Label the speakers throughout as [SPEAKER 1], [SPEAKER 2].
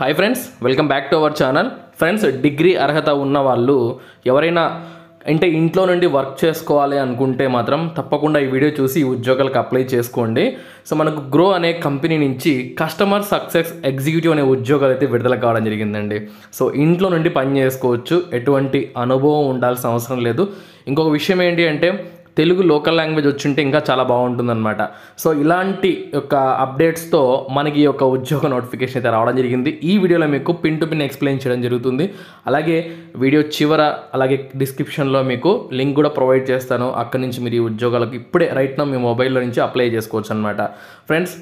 [SPEAKER 1] hi friends welcome back to our channel friends degree అర్హత ఉన్న వాళ్ళు ఎవరైనా అంటే ఇంట్లో నుండి వర్క్ చేసుకోవాలి అనుకుంటే మాత్రం తప్పకుండా ఈ వీడియో చూసి ఉద్యోగాలకు అప్లై చేసుకోండి సో మనకు గ్రో అనే కంపెనీ నుంచి కస్టమర్ సక్సెస్ ఎగ్జిక్యూటివ్ అనే ఉద్యోగాలు అయితే విడుదల కావడం జరిగిందండి సో ఇంట్లో నుండి పని చేసుకోవచ్చు ఎటువంటి అనుభవం ఉండాల్సిన అవసరం లేదు ఇంకొక విషయం ఏంటి అంటే తెలుగు లోకల్ లాంగ్వేజ్ వచ్చింటే ఇంకా చాలా అనమాట సో ఇలాంటి యొక్క అప్డేట్స్తో మనకి యొక్క ఉద్యోగ నోటిఫికేషన్ అయితే రావడం జరిగింది ఈ వీడియోలో మీకు పిన్ టు పిన్ ఎక్స్ప్లెయిన్ చేయడం జరుగుతుంది అలాగే వీడియో చివర అలాగే డిస్క్రిప్షన్లో మీకు లింక్ కూడా ప్రొవైడ్ చేస్తాను అక్కడి నుంచి మీరు ఈ ఉద్యోగాలకు ఇప్పుడే రైట్ నా మీ మొబైల్లో నుంచి అప్లై చేసుకోవచ్చు అనమాట ఫ్రెండ్స్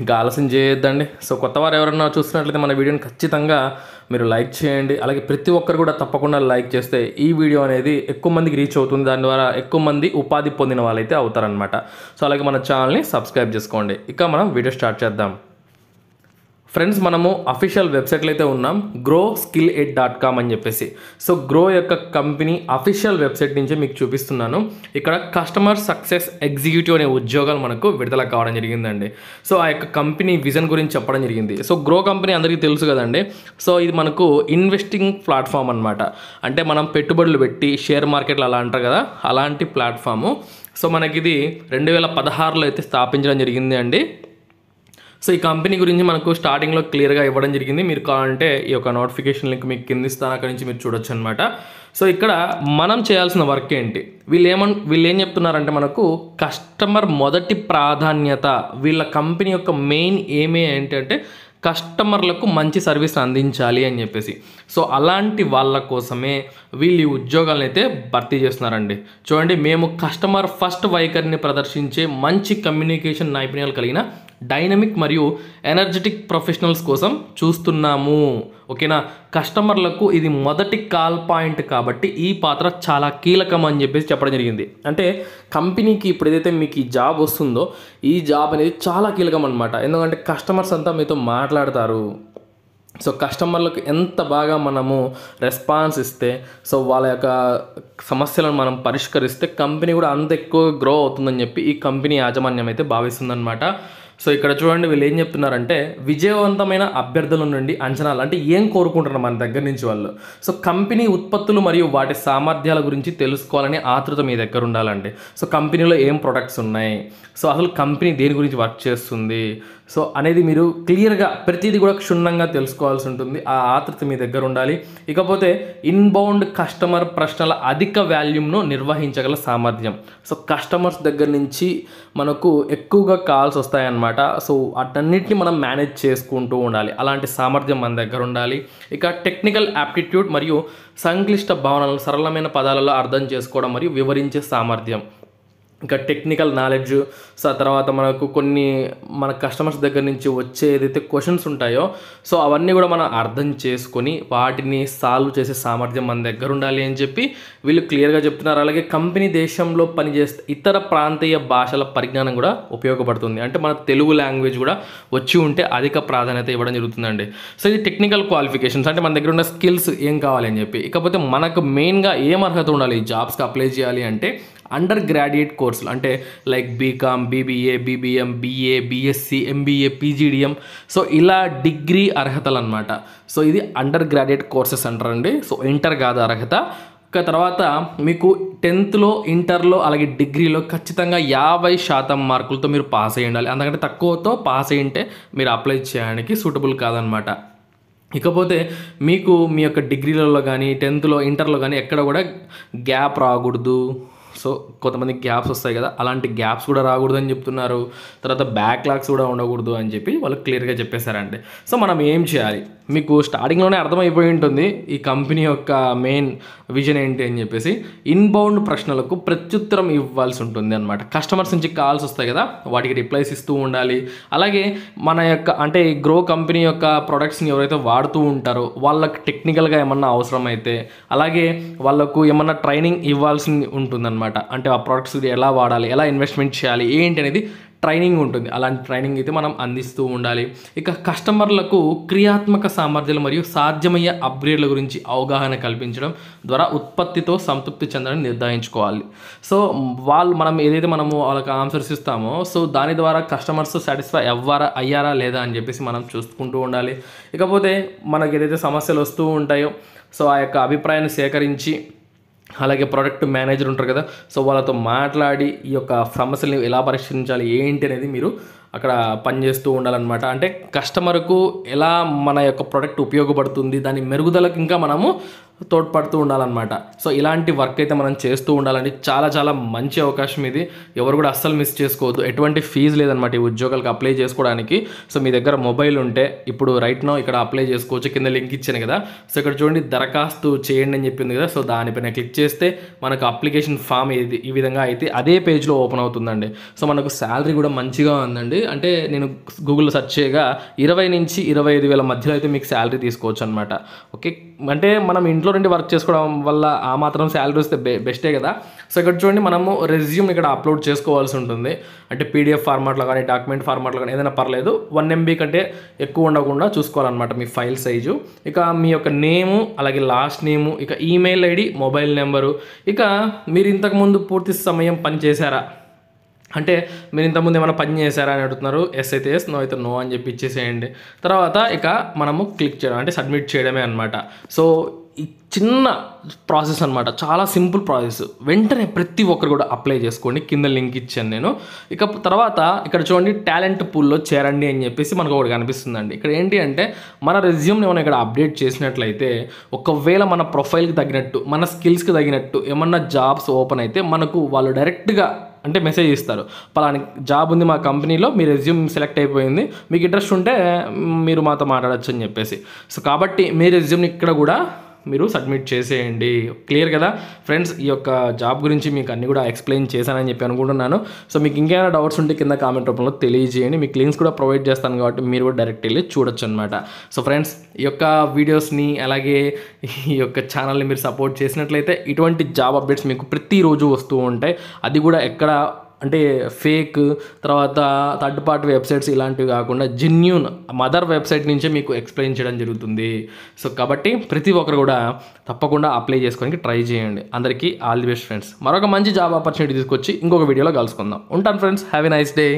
[SPEAKER 1] ఇంకా ఆలస్యం చేయొద్దండి సో కొత్త వారు ఎవరైనా చూస్తున్నట్లయితే మన వీడియోని ఖచ్చితంగా మీరు లైక్ చేయండి అలాగే ప్రతి ఒక్కరు కూడా తప్పకుండా లైక్ చేస్తే ఈ వీడియో అనేది ఎక్కువ మందికి రీచ్ అవుతుంది దాని ద్వారా ఎక్కువ మంది ఉపాధి పొందిన వాళ్ళైతే అవుతారనమాట సో అలాగే మన ఛానల్ని సబ్స్క్రైబ్ చేసుకోండి ఇక మనం వీడియో స్టార్ట్ చేద్దాం ఫ్రెండ్స్ మనము అఫీషియల్ వెబ్సైట్లో అయితే ఉన్నాం grow skill at dot com అని చెప్పేసి సో గ్రో యొక్క కంపెనీ అఫీషియల్ వెబ్సైట్ నుంచే మీకు చూపిస్తున్నాను ఇక్కడ కస్టమర్ సక్సెస్ ఎగ్జిక్యూటివ్ అనే ఉద్యోగాలు మనకు విడుదల కావడం జరిగిందండి సో ఆ యొక్క కంపెనీ విజన్ గురించి చెప్పడం జరిగింది సో గ్రో కంపెనీ అందరికీ తెలుసు కదండి సో ఇది మనకు ఇన్వెస్టింగ్ ప్లాట్ఫామ్ అనమాట అంటే మనం పెట్టుబడులు పెట్టి షేర్ మార్కెట్లు అలా అంటారు కదా అలాంటి ప్లాట్ఫాము సో మనకి ఇది రెండు వేల పదహారులో అయితే స్థాపించడం జరిగింది అండి సో ఈ కంపెనీ గురించి మనకు స్టార్టింగ్లో క్లియర్గా ఇవ్వడం జరిగింది మీరు కావాలంటే ఈ యొక్క నోటిఫికేషన్ లింక్ మీకు కింది ఇస్తాను అక్కడి నుంచి మీరు చూడొచ్చు అనమాట సో ఇక్కడ మనం చేయాల్సిన వర్క్ ఏంటి వీళ్ళు ఏమన్ వీళ్ళు ఏం చెప్తున్నారంటే మనకు కస్టమర్ మొదటి ప్రాధాన్యత వీళ్ళ కంపెనీ యొక్క మెయిన్ ఏమే ఏంటంటే కస్టమర్లకు మంచి సర్వీస్ అందించాలి అని చెప్పేసి సో అలాంటి వాళ్ళ కోసమే వీళ్ళు ఈ ఉద్యోగాలను అయితే భర్తీ చేస్తున్నారండి చూడండి మేము కస్టమర్ ఫస్ట్ వైఖరిని ప్రదర్శించే మంచి కమ్యూనికేషన్ నైపుణ్యాలు కలిగిన డైనమిక్ మరియు ఎనర్జెటిక్ ప్రొఫెషనల్స్ కోసం చూస్తున్నాము ఓకేనా కస్టమర్లకు ఇది మొదటి కాల్ పాయింట్ కాబట్టి ఈ పాత్ర చాలా కీలకం అని చెప్పేసి చెప్పడం జరిగింది అంటే కంపెనీకి ఇప్పుడు ఏదైతే మీకు ఈ జాబ్ వస్తుందో ఈ జాబ్ అనేది చాలా కీలకం అనమాట ఎందుకంటే కస్టమర్స్ అంతా మీతో మాట్లాడతారు సో కస్టమర్లకు ఎంత బాగా మనము రెస్పాన్స్ ఇస్తే సో వాళ్ళ యొక్క సమస్యలను మనం పరిష్కరిస్తే కంపెనీ కూడా అంత ఎక్కువ గ్రో అవుతుందని చెప్పి ఈ కంపెనీ యాజమాన్యం అయితే భావిస్తుందన్నమాట సో ఇక్కడ చూడండి వీళ్ళు ఏం చెప్తున్నారంటే విజయవంతమైన అభ్యర్థుల నుండి అంచనాలు అంటే ఏం కోరుకుంటున్నారు మన దగ్గర నుంచి వాళ్ళు సో కంపెనీ ఉత్పత్తులు మరియు వాటి సామర్థ్యాల గురించి తెలుసుకోవాలని ఆతృత మీ దగ్గర ఉండాలండి సో కంపెనీలో ఏం ప్రొడక్ట్స్ ఉన్నాయి సో అసలు కంపెనీ దేని గురించి వర్క్ చేస్తుంది సో అనేది మీరు క్లియర్గా ప్రతిదీ కూడా క్షుణ్ణంగా తెలుసుకోవాల్సి ఉంటుంది ఆ ఆతృత మీ దగ్గర ఉండాలి ఇకపోతే ఇన్బౌండ్ కస్టమర్ ప్రశ్నల అధిక వాల్యూమ్ను నిర్వహించగల సామర్థ్యం సో కస్టమర్స్ దగ్గర నుంచి మనకు ఎక్కువగా కాల్స్ వస్తాయన్నమాట సో అటన్నిటిని మనం మేనేజ్ చేసుకుంటూ ఉండాలి అలాంటి సామర్థ్యం మన దగ్గర ఉండాలి ఇక టెక్నికల్ యాప్టిట్యూడ్ మరియు సంక్లిష్ట భావనలను సరళమైన పదాలలో అర్థం చేసుకోవడం మరియు వివరించే సామర్థ్యం ఇంకా టెక్నికల్ నాలెడ్జ్ సో ఆ తర్వాత మనకు కొన్ని మన కస్టమర్స్ దగ్గర నుంచి వచ్చే ఏదైతే క్వశ్చన్స్ ఉంటాయో సో అవన్నీ కూడా మనం అర్థం చేసుకొని వాటిని సాల్వ్ చేసే సామర్థ్యం మన దగ్గర ఉండాలి అని చెప్పి వీళ్ళు క్లియర్గా చెప్తున్నారు అలాగే కంపెనీ దేశంలో పనిచేస్తే ఇతర ప్రాంతీయ భాషల పరిజ్ఞానం కూడా ఉపయోగపడుతుంది అంటే మన తెలుగు లాంగ్వేజ్ కూడా వచ్చి ఉంటే అధిక ప్రాధాన్యత ఇవ్వడం జరుగుతుందండి సో ఇది టెక్నికల్ క్వాలిఫికేషన్స్ అంటే మన దగ్గర ఉన్న స్కిల్స్ ఏం కావాలని చెప్పి ఇకపోతే మనకు మెయిన్గా ఏం అర్హత ఉండాలి జాబ్స్కి అప్లై చేయాలి అంటే అండర్ గ్రాడ్యుయేట్ కోర్సులు అంటే like BCom BBA BBM BA BSc MBA PGDM so ఇలా డిగ్రీ అర్హతలు అనమాట సో ఇది అండర్ గ్రాడ్యుయేట్ కోర్సెస్ అంటారండి సో ఇంటర్ కాదు అర్హత ఇక తర్వాత మీకు టెన్త్లో ఇంటర్లో అలాగే డిగ్రీలో ఖచ్చితంగా యాభై శాతం మార్కులతో మీరు పాస్ అయ్యి ఉండాలి అందుకంటే తక్కువతో పాస్ అయ్యి ఉంటే మీరు అప్లై చేయడానికి సూటబుల్ కాదనమాట ఇకపోతే మీకు మీ యొక్క డిగ్రీలలో కానీ టెన్త్లో ఇంటర్లో కానీ ఎక్కడ కూడా గ్యాప్ రాకూడదు సో కొంతమంది గ్యాప్స్ వస్తాయి కదా అలాంటి గ్యాప్స్ కూడా రాకూడదని చెప్తున్నారు తర్వాత బ్యాక్లాగ్స్ కూడా ఉండకూడదు అని చెప్పి వాళ్ళు క్లియర్గా చెప్పేశారండి సో మనం ఏం చేయాలి మీకు స్టార్టింగ్లోనే అర్థమైపోయి ఉంటుంది ఈ కంపెనీ యొక్క మెయిన్ విజన్ ఏంటి అని చెప్పేసి ఇన్బౌండ్ ప్రశ్నలకు ప్రత్యుత్తరం ఇవ్వాల్సి ఉంటుంది అనమాట కస్టమర్స్ నుంచి కాల్స్ వస్తాయి కదా వాటికి రిప్లైస్ ఇస్తూ ఉండాలి అలాగే మన యొక్క అంటే గ్రో కంపెనీ యొక్క ప్రొడక్ట్స్ని ఎవరైతే వాడుతూ ఉంటారో వాళ్ళకి టెక్నికల్గా ఏమన్నా అవసరం అయితే అలాగే వాళ్ళకు ఏమన్నా ట్రైనింగ్ ఇవ్వాల్సి ఉంటుందన్నమాట అంటే ఆ ప్రొడక్ట్స్ ఎలా వాడాలి ఎలా ఇన్వెస్ట్మెంట్ చేయాలి ఏంటి అనేది ట్రైనింగ్ ఉంటుంది అలాంటి ట్రైనింగ్ అయితే మనం అందిస్తూ ఉండాలి ఇక కస్టమర్లకు క్రియాత్మక సామర్థ్యాలు మరియు సాధ్యమయ్యే అప్గ్రేడ్ల గురించి అవగాహన కల్పించడం ద్వారా ఉత్పత్తితో సంతృప్తి చెందడం నిర్ధారించుకోవాలి సో వాళ్ళు మనం ఏదైతే మనము వాళ్ళకి ఆన్సర్స్ ఇస్తామో సో దాని ద్వారా కస్టమర్స్ సాటిస్ఫై అవ్వారా అయ్యారా లేదా అని చెప్పేసి మనం చూసుకుంటూ ఉండాలి ఇకపోతే మనకి ఏదైతే సమస్యలు వస్తూ ఉంటాయో సో ఆ యొక్క అభిప్రాయాన్ని సేకరించి అలాగే ప్రొడక్ట్ మేనేజర్ ఉంటారు కదా సో వాళ్ళతో మాట్లాడి ఈ యొక్క సమస్యలను ఎలా పరిష్కరించాలి ఏంటి అనేది మీరు అక్కడ పనిచేస్తూ ఉండాలన్నమాట అంటే కస్టమర్కు ఎలా మన యొక్క ప్రోడక్ట్ ఉపయోగపడుతుంది దాని మెరుగుదలకు ఇంకా మనము తోడ్పడుతూ ఉండాలన్నమాట సో ఇలాంటి వర్క్ అయితే మనం చేస్తూ ఉండాలండి చాలా చాలా మంచి అవకాశం ఇది ఎవరు కూడా అస్సలు మిస్ చేసుకోవద్దు ఎటువంటి ఫీజు లేదనమాట ఈ ఉద్యోగాలకు అప్లై చేసుకోవడానికి సో మీ దగ్గర మొబైల్ ఉంటే ఇప్పుడు రైట్ నో ఇక్కడ అప్లై చేసుకోవచ్చు కింద లింక్ ఇచ్చాను కదా సో ఇక్కడ చూడండి దరఖాస్తు చేయండి అని చెప్పింది కదా సో దానిపైన క్లిక్ చేస్తే మనకు అప్లికేషన్ ఫామ్ ఇది ఈ విధంగా అయితే అదే పేజ్లో ఓపెన్ అవుతుందండి సో మనకు శాలరీ కూడా మంచిగా ఉందండి అంటే నేను గూగుల్లో సెర్చ్ చేయగా ఇరవై నుంచి ఇరవై ఐదు వేల మధ్యలో అయితే మీకు శాలరీ తీసుకోవచ్చు అనమాట ఓకే అంటే మనం ఇంట్లో నుండి వర్క్ చేసుకోవడం వల్ల ఆ మాత్రం శాలరీ వస్తే బె బెస్టే కదా సో ఇక్కడ చూడండి మనము రెజ్యూమ్ ఇక్కడ అప్లోడ్ చేసుకోవాల్సి ఉంటుంది అంటే పీడిఎఫ్ ఫార్మాట్లో కానీ డాక్యుమెంట్ ఫార్మాట్లో కానీ ఏదైనా పర్లేదు వన్ ఎంబీ కంటే ఎక్కువ ఉండకుండా చూసుకోవాలన్నమాట మీ ఫైల్ సైజు ఇక మీ యొక్క నేము అలాగే లాస్ట్ నేము ఇక ఈమెయిల్ ఐడి మొబైల్ నెంబరు ఇక మీరు ఇంతకుముందు పూర్తి సమయం పనిచేశారా అంటే మీరు ఇంతకుముందు ఏమైనా పని చేశారా అని అడుగుతున్నారు ఎస్ అయితే ఎస్ నో అయితే నో అని చెప్పి ఇచ్చేసేయండి తర్వాత ఇక మనము క్లిక్ చేయడం అంటే సబ్మిట్ చేయడమే అనమాట సో ఈ చిన్న ప్రాసెస్ అనమాట చాలా సింపుల్ ప్రాసెస్ వెంటనే ప్రతి ఒక్కరు కూడా అప్లై చేసుకోండి కింద లింక్ ఇచ్చాను నేను ఇక తర్వాత ఇక్కడ చూడండి టాలెంట్ పూల్లో చేరండి అని చెప్పేసి మనకు ఒకటి కనిపిస్తుందండి ఇక్కడ ఏంటి అంటే మన రెజ్యూమ్ని ఏమైనా ఇక్కడ అప్డేట్ చేసినట్లయితే ఒకవేళ మన ప్రొఫైల్కి తగినట్టు మన స్కిల్స్కి తగినట్టు ఏమన్నా జాబ్స్ ఓపెన్ అయితే మనకు వాళ్ళు డైరెక్ట్గా అంటే మెసేజ్ ఇస్తారు పలానా జాబ్ ఉంది మా కంపెనీలో మీ రెజ్యూమ్ సెలెక్ట్ అయిపోయింది మీకు ఇంట్రెస్ట్ ఉంటే మీరు మాతో మాట్లాడచ్చు అని చెప్పేసి సో కాబట్టి మీ రెజ్యూమ్ని ఇక్కడ కూడా మీరు సబ్మిట్ చేసేయండి క్లియర్ కదా ఫ్రెండ్స్ ఈ యొక్క జాబ్ గురించి మీకు అన్ని కూడా ఎక్స్ప్లెయిన్ చేశానని చెప్పి అనుకుంటున్నాను సో మీకు ఇంకేమైనా డౌట్స్ ఉంటే కింద కామెంట్ రూపంలో తెలియజేయండి మీకు లింక్స్ కూడా ప్రొవైడ్ చేస్తాను కాబట్టి మీరు కూడా డైరెక్ట్ వెళ్ళి చూడొచ్చు అనమాట సో ఫ్రెండ్స్ ఈ యొక్క వీడియోస్ని అలాగే ఈ యొక్క ఛానల్ని మీరు సపోర్ట్ చేసినట్లయితే ఇటువంటి జాబ్ అప్డేట్స్ మీకు ప్రతిరోజు వస్తూ ఉంటాయి అది కూడా ఎక్కడ అంటే ఫేక్ తర్వాత థర్డ్ పార్టీ వెబ్సైట్స్ ఇలాంటివి కాకుండా జెన్యున్ మదర్ వెబ్సైట్ నుంచే మీకు ఎక్స్ప్లెయిన్ చేయడం జరుగుతుంది సో కాబట్టి ప్రతి ఒక్కరు కూడా తప్పకుండా అప్లై చేసుకోడానికి ట్రై చేయండి అందరికీ ఆల్ ది బెస్ట్ ఫ్రెండ్స్ మరొక మంచి జాబ్ ఆపర్చునిటీ తీసుకొచ్చి ఇంకొక వీడియోలో కలుసుకుందాం ఉంటాను friends have a nice day